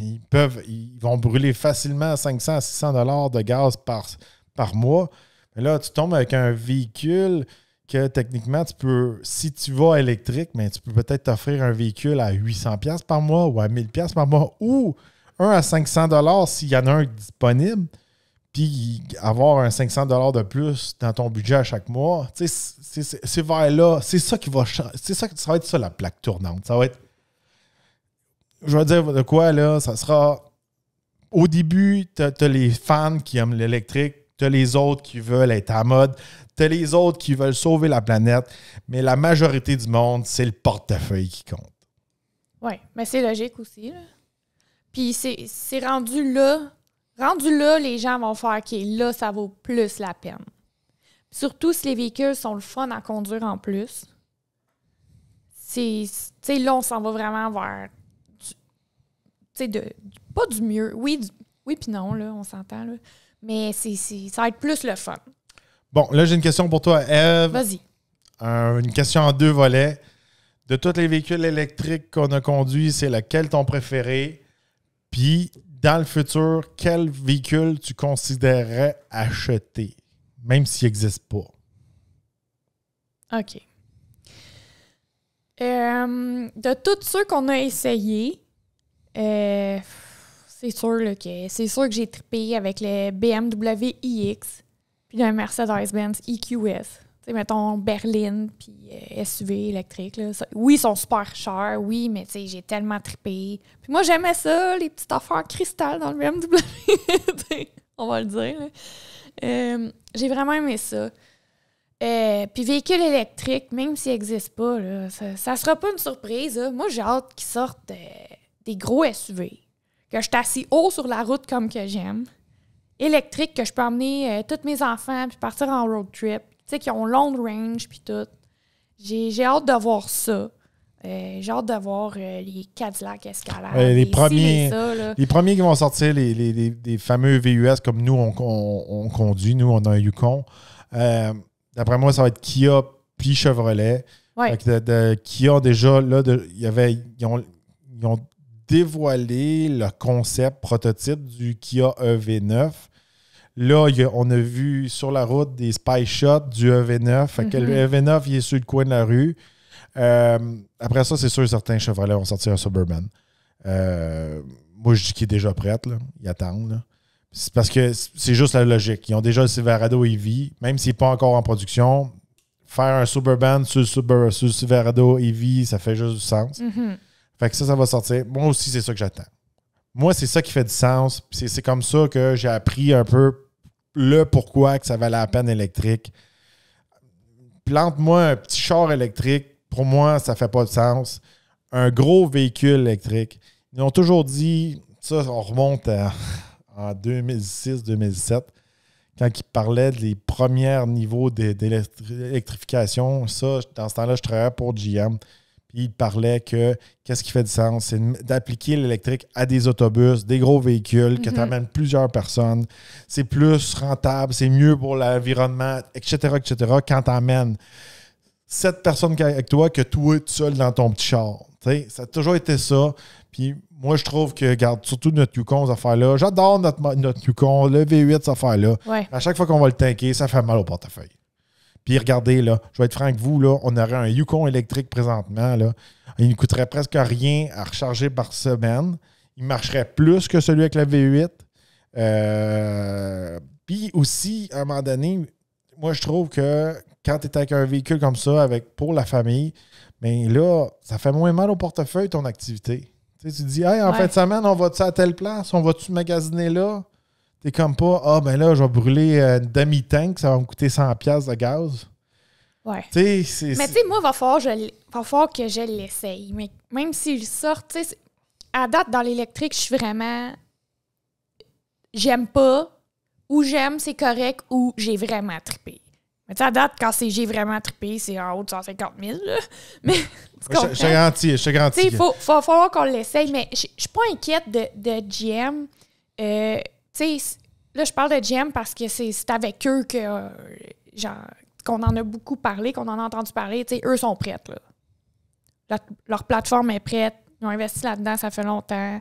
ils peuvent, ils vont brûler facilement 500 à 600 de gaz par, par mois. Mais là, tu tombes avec un véhicule que techniquement, tu peux, si tu vas électrique, mais tu peux peut-être t'offrir un véhicule à 800$ par mois ou à 1000$ par mois ou un à 500$ s'il y en a un disponible, puis avoir un 500$ de plus dans ton budget à chaque mois. Tu sais, c'est vers là, c'est ça qui va C'est ça, ça va être ça la plaque tournante. Ça va être. Je vais dire de quoi là, ça sera. Au début, tu as les fans qui aiment l'électrique, T'as les autres qui veulent être à mode. T'as les autres qui veulent sauver la planète. Mais la majorité du monde, c'est le portefeuille qui compte. Oui, mais c'est logique aussi. Là. Puis c'est rendu là. Rendu là, les gens vont faire OK, là, ça vaut plus la peine. Surtout si les véhicules sont le fun à conduire en plus. C'est. là, on s'en va vraiment vers. Tu sais, de, pas du mieux. Oui, oui, puis non, là, on s'entend. Mais c'est, ça va être plus le fun. Bon, là, j'ai une question pour toi, Eve. Vas-y. une question en deux volets. De tous les véhicules électriques qu'on a conduits, c'est lequel ton préféré? Puis, dans le futur, quel véhicule tu considérerais acheter, même s'il n'existe pas? OK. Euh, de tous ceux qu'on a essayés, euh, c'est sûr, que, c'est sûr que j'ai trippé avec le BMW iX, puis le Mercedes-Benz EQS. mettons berline, puis euh, SUV électrique. oui, ils sont super chers, oui, mais j'ai tellement trippé. Puis moi, j'aimais ça, les petites affaires cristal dans le BMW. on va le dire. Euh, j'ai vraiment aimé ça. Euh, puis véhicule électrique, même s'il n'existe pas, ça ne sera pas une surprise. Moi, j'ai hâte qu'ils sortent des gros SUV que je suis assis haut sur la route comme que j'aime, électrique, que je peux emmener euh, tous mes enfants puis partir en road trip, tu sais, qui ont long range puis tout. J'ai hâte de voir ça. Euh, j'ai hâte de voir euh, les Cadillac Escalade. les, premiers, les premiers qui vont sortir, les, les, fameux VUS comme nous, on, conduit, nous, on a un Yukon. D'après moi, ça va être Kia puis Chevrolet. Ouais. De, Kia, déjà, là, de, y avait, ils ont Dévoiler le concept prototype du Kia EV9. Là, on a vu sur la route des spy shots du EV9. le mhm. EV9, il est sur le coin de la rue. Euh, après ça, c'est sûr, que certains Chevrolet vont sortir un Suburban. Euh, moi, je dis qu'il est déjà prêt. Là. Ils attendent. C'est parce que c'est juste la logique. Ils ont déjà le Silverado EV, même s'il n'est pas encore en production. Faire un Suburban sur, le Silverado EV, ça fait juste du sens. Mhm. Fait que ça, ça va sortir. Moi aussi, c'est ça que j'attends. Moi, c'est ça qui fait du sens. C'est comme ça que j'ai appris un peu le pourquoi que ça valait la peine électrique. Plante-moi un petit char électrique. Pour moi, ça fait pas de sens. Un gros véhicule électrique. Ils ont toujours dit, ça, on remonte à, en 2006-2007, quand ils parlaient des premiers niveaux d'électrification. Ça, dans ce temps-là, je travaillais pour GM. Puis il parlait que qu'est-ce qui fait du sens, c'est d'appliquer l'électrique à des autobus, des gros véhicules, que mhm. tu amènes plusieurs personnes. C'est plus rentable, c'est mieux pour l'environnement, etc., etc., quand tu amènes sept personnes avec toi que toi tout seul dans ton petit char. ça a toujours été ça. Puis moi, je trouve que, garde surtout notre Yukon, cette affaire-là, j'adore notre, notre Yukon, le V8, cette affaire-là. À chaque fois qu'on va le tanker, ça fait mal au portefeuille. Puis regardez, là, je vais être franc avec vous, là, on aurait un Yukon électrique présentement. Il ne coûterait presque rien à recharger par semaine. Il marcherait plus que celui avec la V8. Euh, puis aussi, à un moment donné, moi, je trouve que quand tu es avec un véhicule comme ça, avec pour la famille, mais ben là, ça fait moins mal au portefeuille ton activité. Tu, sais, dis, en fait fin de semaine, on va-tu à telle place? On va-tu magasiner là? T'es comme pas, ah, ben là, je vais brûler euh, une demi-tank, ça va me coûter 100$ de gaz. Ouais. mais tu sais, moi, il va falloir, que je l'essaye. Mais même s'il sort, tu sais, à date, dans l'électrique, je suis vraiment. J'aime pas, ou j'aime, c'est correct, ou j'ai vraiment trippé. Mais tu sais, à date, quand c'est j'ai vraiment trippé, c'est en haut de 150 000. Mais. je te garantis, je te garantis. Tu sais, il va qu'on l'essaye, mais je suis pas inquiète de, de GM. Euh, là, je parle de GM parce que c'est avec eux que, euh, qu'on en a beaucoup parlé, qu'on en a entendu parler. Tu eux sont prêts, leur, plateforme est prête. Ils ont investi là-dedans, ça fait longtemps.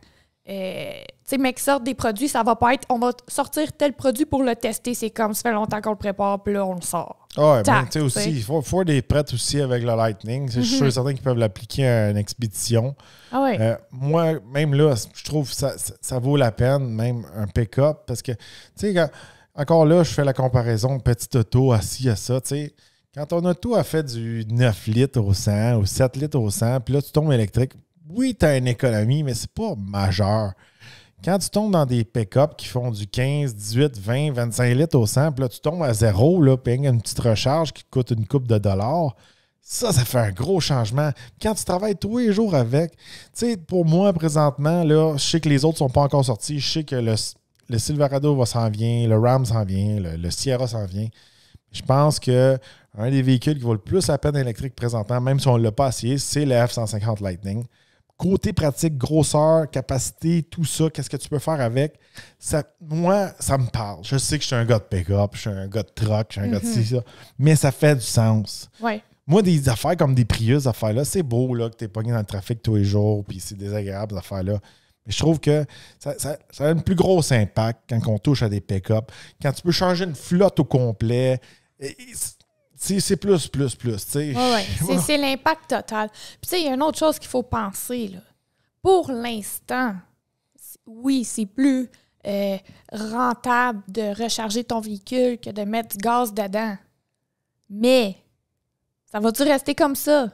Euh, tu sais, mais qui des produits, ça va pas être on va sortir tel produit pour le tester. C'est comme ça fait longtemps qu'on le prépare, puis là, on le sort. Ah, mais ben, tu sais aussi, il faut, faut, des prêts aussi avec le Lightning. Je suis mhm. sûr qu'ils qui peuvent l'appliquer à une expédition. Ah euh, moi, même là, je trouve que ça, vaut la peine, même un pick-up, parce que, tu sais, encore là, je fais la comparaison petit auto, assis à ça, tu sais. Quand a tout à fait du 9 litres au 100 ou 7 litres au 100, puis là, tu tombes électrique, oui, tu as une économie, mais c'est pas majeur. Quand tu tombes dans des pick-up qui font du 15, 18, 20, 25 litres au 100, là, tu tombes à zéro, là, une petite recharge qui coûte une coupe de dollars, ça, ça fait un gros changement. Quand tu travailles tous les jours avec, tu sais, pour moi, présentement, là, je sais que les autres ne sont pas encore sortis, je sais que le, Silverado va s'en vient, le Ram s'en vient, le, Sierra s'en vient. Je pense que un des véhicules qui vaut le plus à peine électrique présentement, même si on ne l'a pas essayé, c'est le F-150 Lightning côté pratique, grosseur, capacité, tout ça, qu'est-ce que tu peux faire avec, ça, moi, ça me parle. Je sais que je suis un gars de pick-up, je suis un gars de truck, je suis un gars de ci, mhm. ça, mais ça fait du sens. Moi, des affaires comme des Prius, affaires-là, c'est beau là, que tu es pogné dans le trafic tous les jours, puis c'est désagréable, ces affaires-là. Mais je trouve que ça, a un plus gros impact quand on touche à des pick-up, quand tu peux changer une flotte au complet c'est plus, plus, plus. Oui, c'est l'impact total. Puis, tu sais, il y a une autre chose qu'il faut penser. Pour l'instant, oui, c'est plus euh, rentable de recharger ton véhicule que de mettre du gaz dedans. Mais ça va-tu rester comme ça?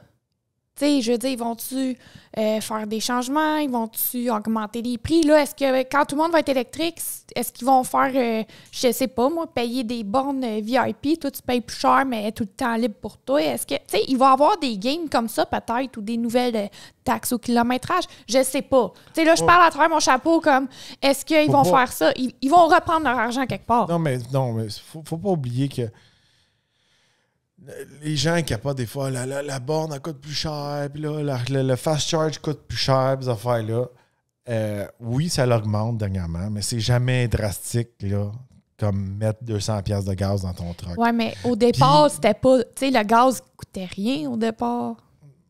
Tu sais, je veux dire, ils vont-tu euh, faire des changements? Ils vont-tu augmenter les prix? Là, est-ce que quand tout le monde va être électrique, est-ce qu'ils vont faire, euh, je sais pas moi, payer des bornes euh, VIP? Toi, tu payes plus cher, mais tout le temps libre pour toi. Est-ce que, tu sais, il va y avoir des games comme ça peut-être ou des nouvelles taxes au kilométrage? Je sais pas. Tu sais, là, je parle à travers mon chapeau comme, est-ce qu'ils vont faire ça? Ils, vont reprendre leur argent quelque part. Non, mais non, mais faut pas oublier que les gens qui pas des fois, la, la, borne elle coûte plus cher, puis là, le, fast charge coûte plus cher, ces affaires-là. Euh, oui, ça l'augmente dernièrement, mais c'est jamais drastique, là, comme mettre 200$ de gaz dans ton truck. Oui, mais au départ, c'était pas. Tu sais, le gaz coûtait rien au départ.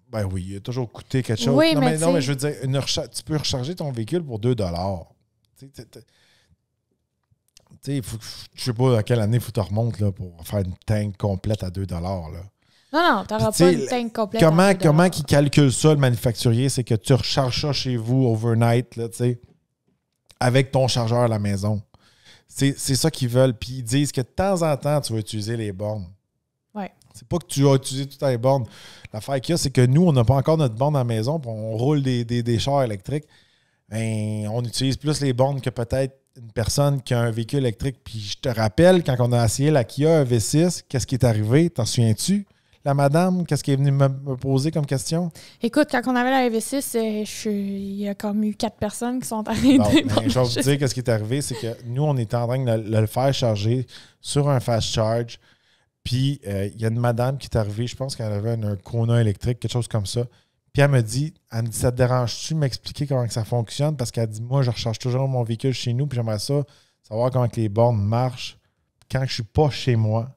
Ben oui, il a toujours coûté quelque chose. Oui, non, mais, non, mais je veux dire, une tu peux recharger ton véhicule pour 2$. dollars tu sais, je sais pas à quelle année il faut te remonte là, pour faire une tank complète à 2 là. Non, non, n'auras pas une tank complète. Comment, comment ils calculent ça, le manufacturier? C'est que tu recharges ça chez vous overnight, là, tu avec ton chargeur à la maison. C'est ça qu'ils veulent. Puis ils disent que de temps en temps, tu vas utiliser les bornes. Ouais. C'est pas que tu as utilisé toutes les bornes. L'affaire qu'il y a, c'est que nous, on n'a pas encore notre borne à la maison, pour on roule des, des, chars électriques. Ben, on utilise plus les bornes que peut-être une personne qui a un véhicule électrique. Puis je te rappelle, quand on a essayé la Kia ev 6 qu'est-ce qui est arrivé? T'en souviens-tu? La madame, qu'est-ce qui est venu me poser comme question? Écoute, quand on avait la ev 6 euh, il y a comme eu quatre personnes qui sont arrivées je vais vous dire qu'est-ce qui est arrivé, c'est que nous, on était en train de le, faire charger sur un fast charge. Puis euh, il y a une madame qui est arrivée, je pense qu'elle avait un, un Kona électrique, quelque chose comme ça. Puis elle me dit, elle me dit, ça te dérange-tu m'expliquer comment que ça fonctionne? Parce qu'elle dit, moi, je recharge toujours mon véhicule chez nous, puis j'aimerais ça, savoir comment les bornes marchent quand je ne suis pas chez moi.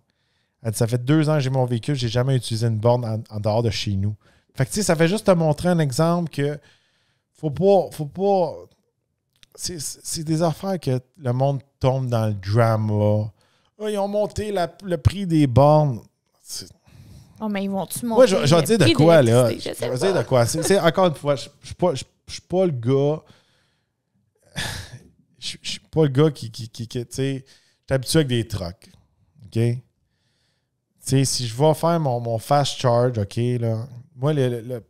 Elle dit, ça fait deux ans que j'ai mon véhicule, j'ai jamais utilisé une borne en, dehors de chez nous. Fait que, tu ça fait juste te montrer un exemple que faut pas, faut pas. C'est des affaires que le monde tombe dans le drama. Ah, ils ont monté le prix des bornes. Oh, mais ils vont-tu monter? Moi, je, vais te dire de quoi, là. Je, vais vais dire de quoi. encore une fois, je ne suis pas, le gars. Je suis pas le gars qui. qui, qui, tu sais, je habitué avec des trucks. OK? Tu sais, si je vais faire mon, mon, fast charge, OK, là. Moi, le,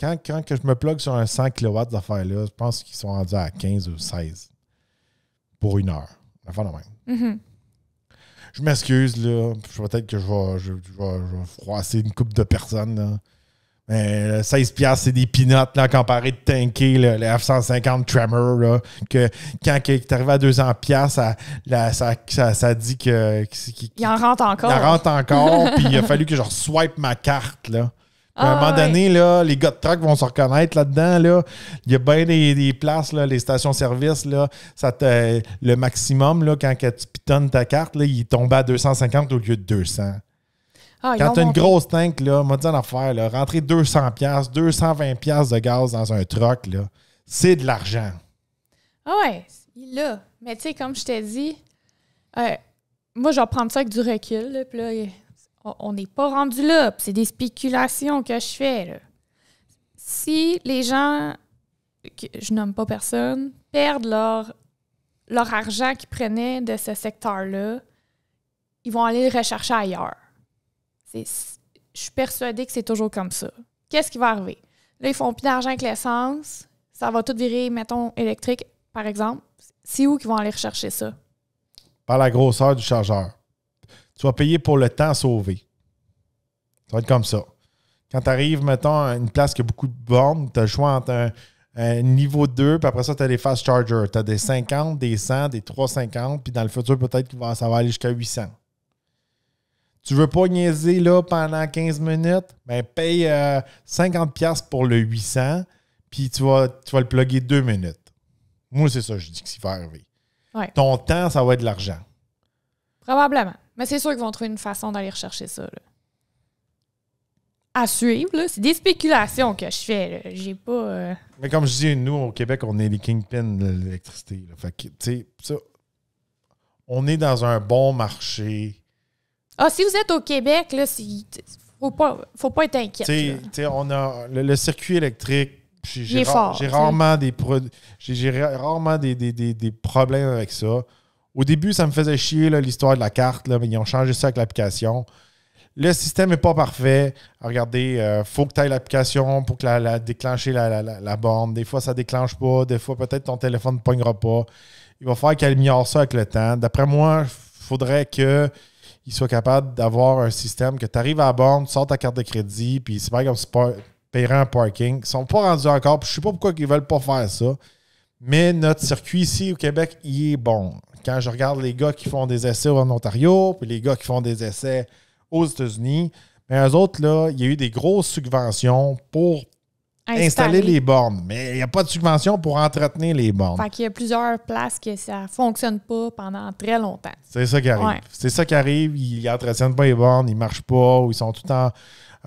quand, quand que je me plug sur un 100 kW d'affaires-là, je pense qu'ils sont rendus à 15 ou 16 pour une heure. La fin de même. Mm-hmm. Je m'excuse, là. Peut-être que je vais, je, vais, froisser une coupe de personnes, Mais 16$, c'est des pinottes là, comparé de tanker le, F-150 Tremor. Là, que quand tu arrives à 200$, ça, ça, ça, ça, dit que. il, en rentre encore. Il en rentre encore. puis il a fallu que je swipe ma carte. là à un ah, moment donné, là, les gars de truck vont se reconnaître là-dedans. Là. Il y a bien des, places, les stations-service. le maximum, là, quand tu pitonnes ta carte, là, il tombe à 250 au lieu de 200. Ah, quand tu as une grosse tank, là, m'a dit en affaire, rentrer 200$, 220$ de gaz dans un truck, c'est de l'argent. Ah ouais, là. Mais tu sais, comme je t'ai dit, euh, moi, je vais prendre ça avec du recul. Là, puis là, on n'est pas rendu là. C'est des spéculations que je fais. Si les gens, que je nomme pas personne, perdent leur, leur argent qu'ils prenaient de ce secteur-là, ils vont aller le rechercher ailleurs. Je suis persuadée que c'est toujours comme ça. Qu'est-ce qui va arriver? Là, ils font plus d'argent que l'essence. Ça va tout virer, mettons, électrique, par exemple. C'est où qu'ils vont aller rechercher ça? Par la grosseur du chargeur tu vas payer pour le temps sauvé. Ça va être comme ça. Quand tu arrives, mettons, à une place qui a beaucoup de bornes, tu as le choix entre un, niveau 2, puis après ça, tu as des fast chargers. Tu as des 50, des 100, des 350, puis dans le futur, peut-être que ça va aller jusqu'à 800. Tu veux pas niaiser là pendant 15 minutes? Ben, paye 50 euh, 50$ pour le 800, puis tu vas, tu vas le plugger 2 minutes. Moi, c'est ça, je dis que s'il va arriver. Ton temps, ça va être de l'argent. Probablement. Mais c'est sûr qu'ils vont trouver une façon d'aller rechercher ça. Là. À suivre, c'est des spéculations que je fais. J'ai pas. Euh, Mais comme je dis, nous, au Québec, on est les kingpins de l'électricité. On est dans un bon marché. Ah, si vous êtes au Québec, là, faut pas, faut pas être inquiet. on a le, circuit électrique. J'ai rarement, des, des problèmes avec ça. Au début, ça me faisait chier l'histoire de la carte, mais ils ont changé ça avec l'application. Le système n'est pas parfait. Regardez, il euh, faut que tu ailles l'application pour que la, déclencher la, la, borne. Des fois, ça ne déclenche pas. Des fois, peut-être ton téléphone ne pognera pas. Il va falloir qu'elle améliore ça avec le temps. D'après moi, il faudrait que soient soit capable d'avoir un système que tu arrives à la borne, tu sors ta carte de crédit, puis c'est pas comme si tu un parking. Ils ne sont pas rendus encore. Je ne sais pas pourquoi ils ne veulent pas faire ça. Mais notre circuit ici au Québec, il est bon. Quand je regarde les gars qui font des essais en Ontario, puis les gars qui font des essais aux États-Unis, mais eux autres, là, il y a eu des grosses subventions pour installer, les bornes. Mais il n'y a pas de subvention pour entretenir les bornes. Fait qu'il y a plusieurs places que ça ne fonctionne pas pendant très longtemps. C'est ça qui arrive. C'est ça qui arrive. Ils n'entretiennent pas les bornes, ils ne marchent pas, ou ils sont tout le temps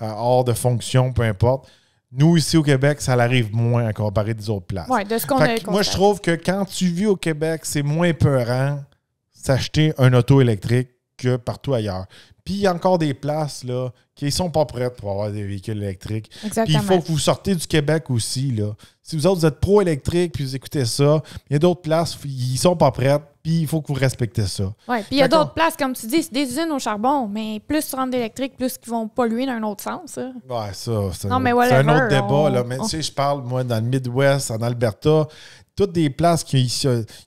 euh, hors de fonction, peu importe. Nous, ici au Québec, ça l'arrive moins à comparer des autres places. Moi, je trouve que quand tu vis au Québec, c'est moins peurant s'acheter un auto électrique que partout ailleurs il y a encore des places là, qui ne sont pas prêtes pour avoir des véhicules électriques. Puis il faut que vous sortez du Québec aussi. Là. Si vous autres, vous êtes pro-électrique, puis vous écoutez ça, il y a d'autres places, qui ne sont pas prêtes, puis il faut que vous respectez ça. Oui, puis il y a d'autres places, comme tu dis, c'est des usines au charbon, mais plus tu rentres d'électrique, plus qu'ils vont polluer dans un autre sens. Hein. ça, c'est un, autre débat. là. Mais je parle, moi, dans le Midwest, en Alberta, toutes des places qui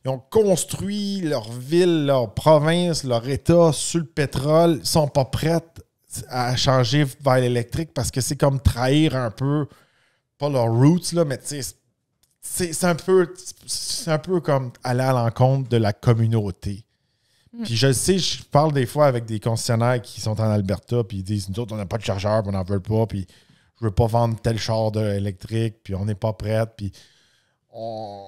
ont construit leur ville, leur province, leur État sur le pétrole, sont pas prêtes à changer vers l'électrique parce que c'est comme trahir un peu, pas leurs roots, là, mais c'est un peu c'est un peu comme aller à l'encontre de la communauté. Mm. Puis je sais, je parle des fois avec des concessionnaires qui sont en Alberta, puis ils disent Nous autres, on n'a pas de chargeur, puis on n'en veut pas, puis je veux pas vendre tel char électrique, puis on n'est pas prête, puis on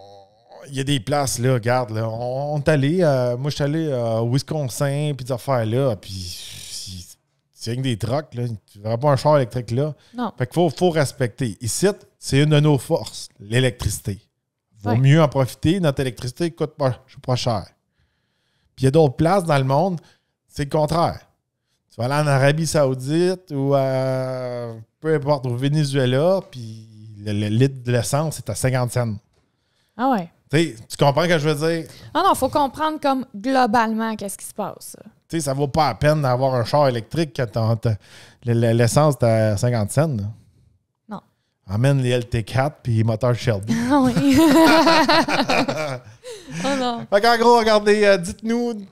il y a des places, là, regarde, là, on, est allé, euh, moi je suis allé euh, au Wisconsin, puis des affaires là, puis c'est rien que des trucks, là, tu verras pas un char électrique là. Non. Fait qu'il faut, faut respecter. Ici, c'est une de nos forces, l'électricité. Vaut mieux en profiter, notre électricité coûte pas, cher. Puis il y a d'autres places dans le monde, c'est le contraire. Tu vas aller en Arabie Saoudite ou euh, peu importe, au Venezuela, puis le, le litre de l'essence est à 50 cents. Ah ouais tu comprends ce que je veux dire? Ah non, il faut comprendre comme globalement qu'est-ce qui se passe. Tu sais, ça vaut pas la peine d'avoir un char électrique quand l'essence est à 50 cents. Non. Amène les LT4 puis moteur Shelby. Ah oui. oh non. Fait en gros, regardez, euh, dites-nous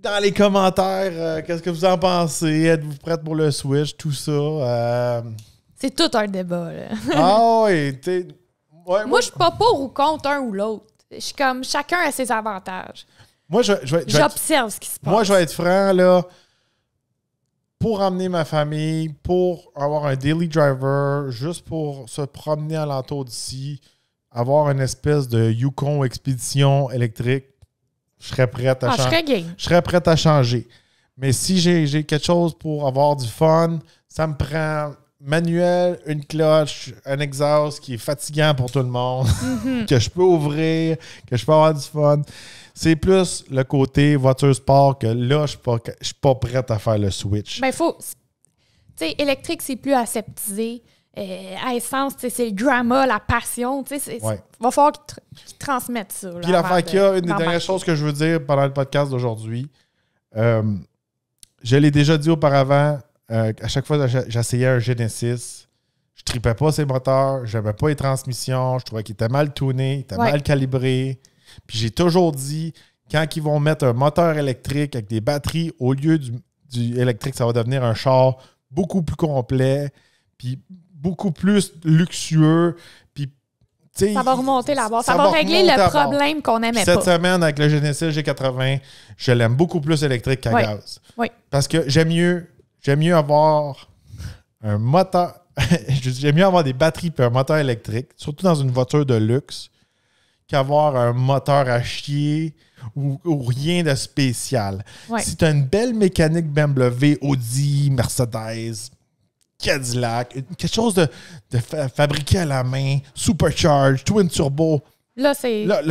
dans les commentaires euh, qu'est-ce que vous en pensez. Êtes-vous prête pour le Switch? Tout ça. Euh, C'est tout un débat. ah oui. moi, je je suis pas pour ou contre un ou l'autre. Je comme chacun a ses avantages. Moi, je, je, J'observe ce qui se passe. Moi, je vais être franc, là. Pour emmener ma famille, pour avoir un daily driver, juste pour se promener à alentour d'ici, avoir une espèce de Yukon expédition électrique, je serais prêt à ah, changer. Je serais, prêt à changer. Mais si j'ai quelque chose pour avoir du fun, ça me prend manuel, une cloche, un exhaust qui est fatigant pour tout le monde, mhm. que je peux ouvrir, que je peux avoir du fun. C'est plus le côté voiture sport que là, je ne suis pas, prête à faire le switch. Ben, faut. Tu sais, électrique, c'est plus aseptisé. Euh, à essence, c'est le drama, la passion. Il va falloir qu'ils transmettent ça. Puis l'affaire qu'il y a, une des dernières choses que je veux dire pendant le podcast d'aujourd'hui, euh, je l'ai déjà dit auparavant, euh, à chaque fois que j'essayais un Genesis, je tripais pas ses moteurs, j'aimais pas les transmissions, je trouvais qu'il était mal tourné, il était mal calibré. Puis j'ai toujours dit, quand ils vont mettre un moteur électrique avec des batteries au lieu du, électrique, ça va devenir un char beaucoup plus complet, puis beaucoup plus luxueux, puis ça va remonter la barre. Ça, va, régler le problème qu'on aimait pas. Cette semaine, avec le Genesis G80, je l'aime beaucoup plus électrique qu'à gaz. Oui. Parce que j'aime mieux J'aime mieux avoir un moteur. J'aime mieux avoir des batteries et un moteur électrique, surtout dans une voiture de luxe, qu'avoir un moteur à chier ou, rien de spécial. Si tu as une belle mécanique BMW, Audi, Mercedes, Cadillac, quelque chose de, fabriqué à la main, supercharge, twin turbo. Là,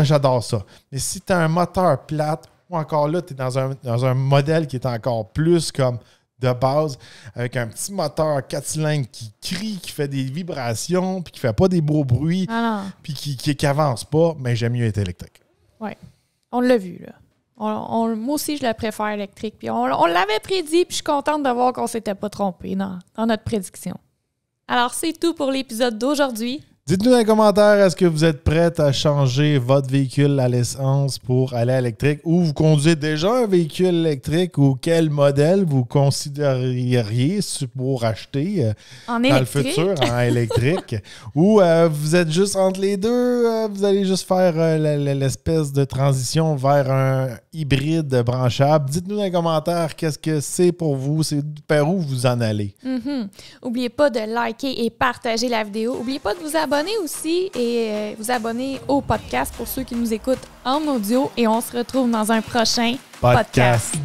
j'adore ça. Mais si tu as un moteur plate, ou encore là, tu es dans un, dans un modèle qui est encore plus comme de base avec un petit moteur 4 qui crie, qui fait des vibrations, puis qui fait pas des beaux bruits, ah puis qui, qui, avance pas, mais j'aime mieux être électrique. Oui. On l'a vu, là. moi aussi, je la préfère électrique. Puis on, l'avait prédit, puis je suis contente de voir qu'on s'était pas trompé dans notre prédiction. Alors, c'est tout pour l'épisode d'aujourd'hui. Dites-nous dans les commentaires, est-ce que vous êtes prête à changer votre véhicule à l'essence pour aller à l'électrique ou vous conduisez déjà un véhicule électrique ou quel modèle vous considéreriez pour acheter euh, dans le futur en électrique ou euh, vous êtes juste entre les deux, euh, vous allez juste faire l'espèce de transition vers un hybride branchable. Dites-nous dans les commentaires qu'est-ce que c'est pour vous, c'est par où vous en allez. Mm-hmm. Oubliez pas de liker et partager la vidéo. Oubliez pas de vous abonner Abonnez aussi et euh, vous abonner au podcast pour ceux qui nous écoutent en audio. Et on se retrouve dans un prochain podcast.